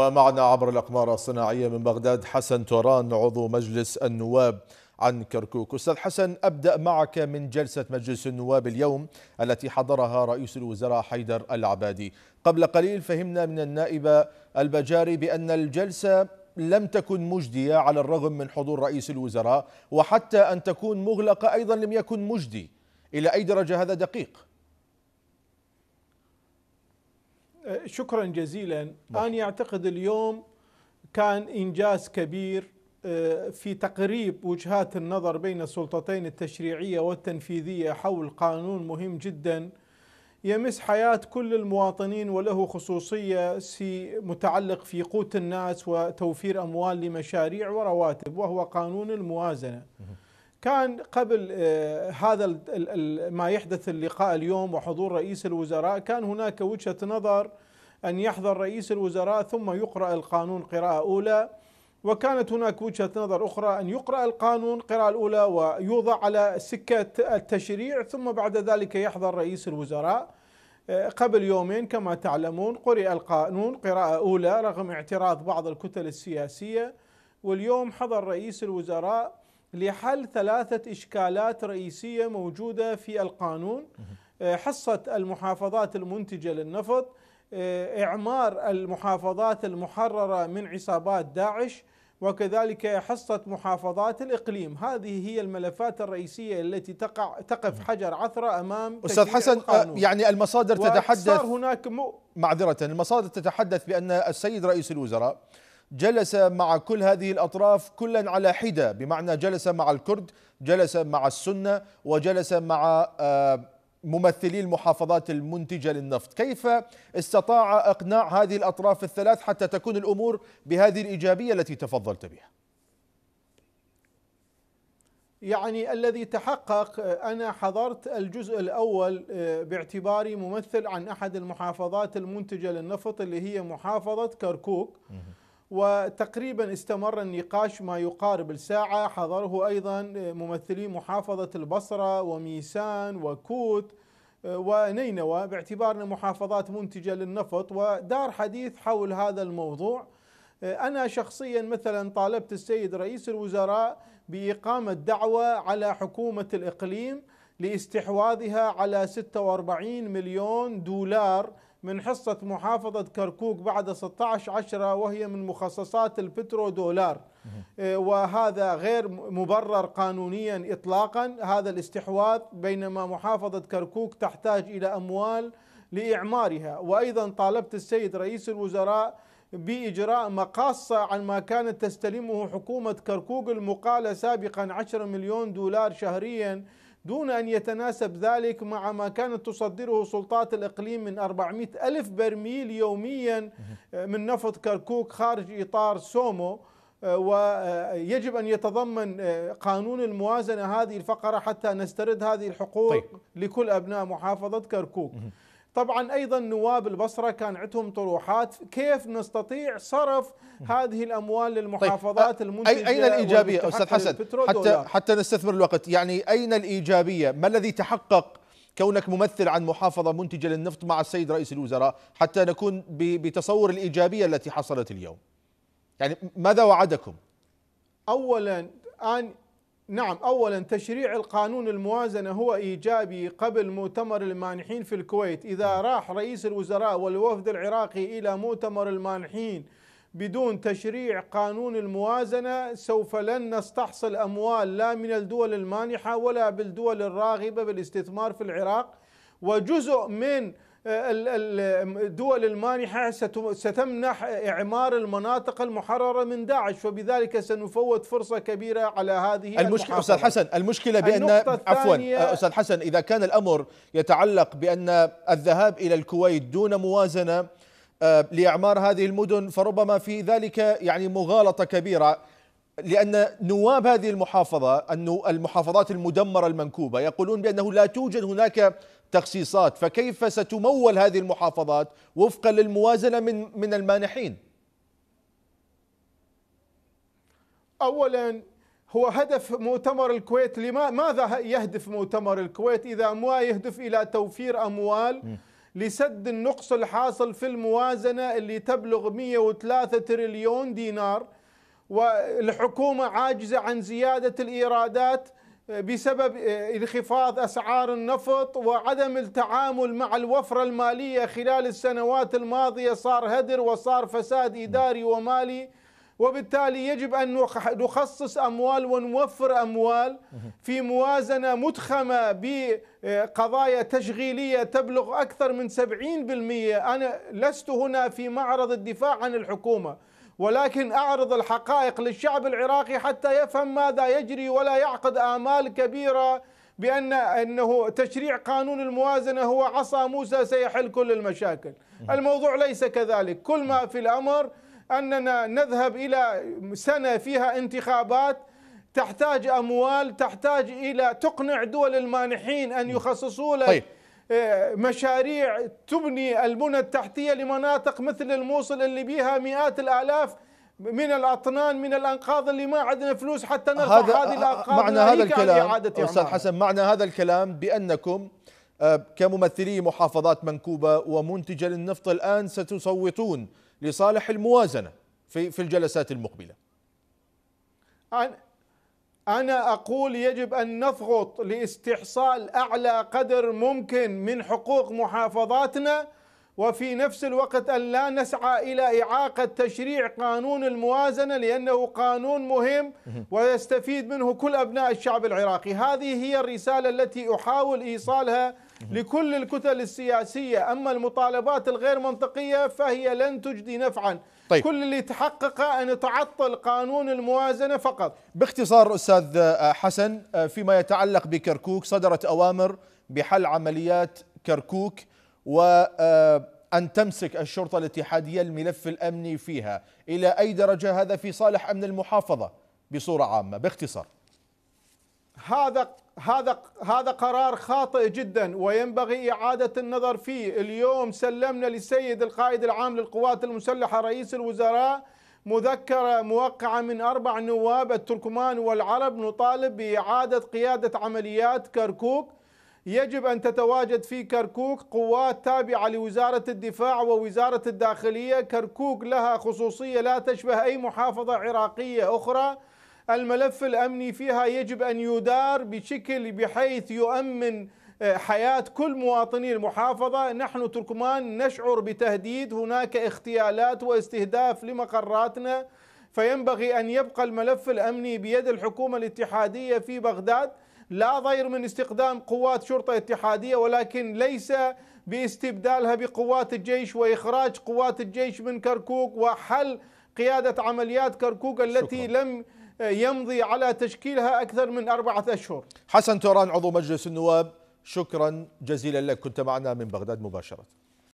ومعنا عبر الأقمار الصناعية من بغداد حسن توران عضو مجلس النواب عن كركوك أستاذ حسن أبدأ معك من جلسة مجلس النواب اليوم التي حضرها رئيس الوزراء حيدر العبادي قبل قليل فهمنا من النائب البجاري بأن الجلسة لم تكن مجدية على الرغم من حضور رئيس الوزراء وحتى أن تكون مغلقة أيضا لم يكن مجدي إلى أي درجة هذا دقيق؟ آه، شكرا جزيلا نعم. أنا أعتقد اليوم كان إنجاز كبير آه، في تقريب وجهات النظر بين السلطتين التشريعية والتنفيذية حول قانون مهم جدا يمس حياة كل المواطنين وله خصوصية متعلق في قوت الناس وتوفير أموال لمشاريع ورواتب وهو قانون الموازنة كان قبل آه، هذا ما يحدث اللقاء اليوم وحضور رئيس الوزراء كان هناك وجهة نظر أن يحضر رئيس الوزراء ثم يقرأ القانون قراءة أولى وكانت هناك وجهة نظر أخرى أن يقرأ القانون قراءة الأولى ويوضع على سكة التشريع ثم بعد ذلك يحضر رئيس الوزراء آه، قبل يومين كما تعلمون قرئ القانون قراءة أولى رغم اعتراض بعض الكتل السياسية واليوم حضر رئيس الوزراء لحل ثلاثة إشكالات رئيسية موجودة في القانون آه، حصة المحافظات المنتجة للنفط آه، إعمار المحافظات المحررة من عصابات داعش وكذلك حصة محافظات الإقليم هذه هي الملفات الرئيسية التي تقع تقف حجر عثرة أمام أستاذ حسن آه، القانون. يعني المصادر تتحدث هناك م... معذرة المصادر تتحدث بأن السيد رئيس الوزراء جلس مع كل هذه الأطراف كلا على حدة بمعنى جلس مع الكرد جلس مع السنة وجلس مع آه، ممثلي المحافظات المنتجة للنفط كيف استطاع إقناع هذه الأطراف الثلاث حتى تكون الأمور بهذه الإيجابية التي تفضلت بها يعني الذي تحقق أنا حضرت الجزء الأول آه، باعتباري ممثل عن أحد المحافظات المنتجة للنفط اللي هي محافظة كركوك وتقريبا استمر النقاش ما يقارب الساعة حضره أيضا ممثلي محافظة البصرة وميسان وكوت آه، ونينوى باعتبارنا محافظات منتجة للنفط ودار حديث حول هذا الموضوع آه، أنا شخصيا مثلا طالبت السيد رئيس الوزراء بإقامة دعوة على حكومة الإقليم لاستحواذها على 46 مليون دولار من حصة محافظة كركوك بعد 16 عشرة وهي من مخصصات البترو دولار إيه، وهذا غير مبرر قانونيا إطلاقا هذا الاستحواذ بينما محافظة كركوك تحتاج إلى أموال لإعمارها وأيضا طالبت السيد رئيس الوزراء بإجراء مقاصة عن ما كانت تستلمه حكومة كركوك المقالة سابقا 10 مليون دولار شهريا دون أن يتناسب ذلك مع ما كانت تصدره سلطات الإقليم من 400 ألف برميل يوميا من نفط كركوك خارج إطار سومو آه، ويجب أن يتضمن آه، قانون الموازنة هذه الفقرة حتى نسترد هذه الحقوق طيب. لكل أبناء محافظة كركوك طبعا ايضا نواب البصره كان عندهم طروحات كيف نستطيع صرف هذه الاموال للمحافظات طيب المنتجه اين الايجابيه استاذ حسن حتى حتى نستثمر الوقت يعني اين الايجابيه ما الذي تحقق كونك ممثل عن محافظه منتجه للنفط مع السيد رئيس الوزراء حتى نكون بتصور الايجابيه التي حصلت اليوم يعني ماذا وعدكم اولا ان نعم أولا تشريع القانون الموازنة هو إيجابي قبل مؤتمر المانحين في الكويت إذا راح رئيس الوزراء والوفد العراقي إلى مؤتمر المانحين بدون تشريع قانون الموازنة سوف لن نستحصل أموال لا من الدول المانحة ولا بالدول الراغبة بالاستثمار في العراق وجزء من آه، الدول المانحة ستمنح إعمار المناطق المحررة من داعش وبذلك سنفوت فرصة كبيرة على هذه المشكلة أستاذ حسن المشكلة بأن عفوا أستاذ حسن إذا كان الأمر يتعلق بأن الذهاب إلى الكويت دون موازنة آه، لإعمار هذه المدن فربما في ذلك يعني مغالطة كبيرة لأن نواب هذه المحافظة أن المحافظات المدمرة المنكوبة يقولون بأنه لا توجد هناك تخصيصات فكيف ستمول هذه المحافظات وفقا للموازنة من من المانحين أولا هو هدف مؤتمر الكويت لما يهدف مؤتمر الكويت إذا ما يهدف إلى توفير أموال م. لسد النقص الحاصل في الموازنة اللي تبلغ 103 تريليون دينار والحكومة عاجزة عن زيادة الإيرادات بسبب انخفاض أسعار النفط وعدم التعامل مع الوفرة المالية خلال السنوات الماضية صار هدر وصار فساد إداري ومالي وبالتالي يجب أن نخصص أموال ونوفر أموال في موازنة متخمة بقضايا تشغيلية تبلغ أكثر من 70% أنا لست هنا في معرض الدفاع عن الحكومة ولكن أعرض الحقائق للشعب العراقي حتى يفهم ماذا يجري ولا يعقد آمال كبيرة بأن أنه تشريع قانون الموازنة هو عصا موسى سيحل كل المشاكل الموضوع ليس كذلك كل ما في الأمر أننا نذهب إلى سنة فيها انتخابات تحتاج أموال تحتاج إلى تقنع دول المانحين أن يخصصوا لك طيب. آه، مشاريع تبني البنى التحتية لمناطق مثل الموصل اللي بيها مئات الآلاف من الأطنان من الأنقاض اللي ما عندنا فلوس حتى نرفع هذا هذه الأنقاض معنى هذا الكلام أستاذ حسن معنى هذا الكلام بأنكم آه، كممثلي محافظات منكوبة ومنتجة للنفط الآن ستصوتون لصالح الموازنة في في الجلسات المقبلة أنا أقول يجب أن نضغط لاستحصال أعلى قدر ممكن من حقوق محافظاتنا وفي نفس الوقت أن لا نسعى إلى إعاقة تشريع قانون الموازنة لأنه قانون مهم ويستفيد منه كل أبناء الشعب العراقي هذه هي الرسالة التي أحاول إيصالها لكل الكتل السياسية أما المطالبات الغير منطقية فهي لن تجدي نفعا طيب. كل اللي تحققه أن تعطل قانون الموازنة فقط باختصار أستاذ آه، حسن آه، فيما يتعلق بكركوك صدرت أوامر بحل عمليات كركوك و آه، أن تمسك الشرطة الاتحادية الملف الأمني فيها إلى أي درجة هذا في صالح أمن المحافظة بصورة عامة باختصار هذا هذا هذا قرار خاطئ جدا وينبغي اعاده النظر فيه، اليوم سلمنا للسيد القائد العام للقوات المسلحه رئيس الوزراء مذكره موقعه من اربع نواب التركمان والعرب نطالب باعاده قياده عمليات كركوك يجب أن تتواجد في كركوك قوات تابعة لوزارة الدفاع ووزارة الداخلية كركوك لها خصوصية لا تشبه أي محافظة عراقية أخرى الملف الأمني فيها يجب أن يدار بشكل بحيث يؤمن آه، حياة كل مواطني المحافظة نحن تركمان نشعر بتهديد هناك اغتيالات واستهداف لمقراتنا فينبغي أن يبقى الملف الأمني بيد الحكومة الاتحادية في بغداد لا ضير من استخدام قوات شرطة اتحادية ولكن ليس باستبدالها بقوات الجيش وإخراج قوات الجيش من كركوك وحل قيادة عمليات كركوك التي شكرا. لم يمضي على تشكيلها أكثر من أربعة أشهر حسن توران عضو مجلس النواب شكرا جزيلا لك كنت معنا من بغداد مباشرة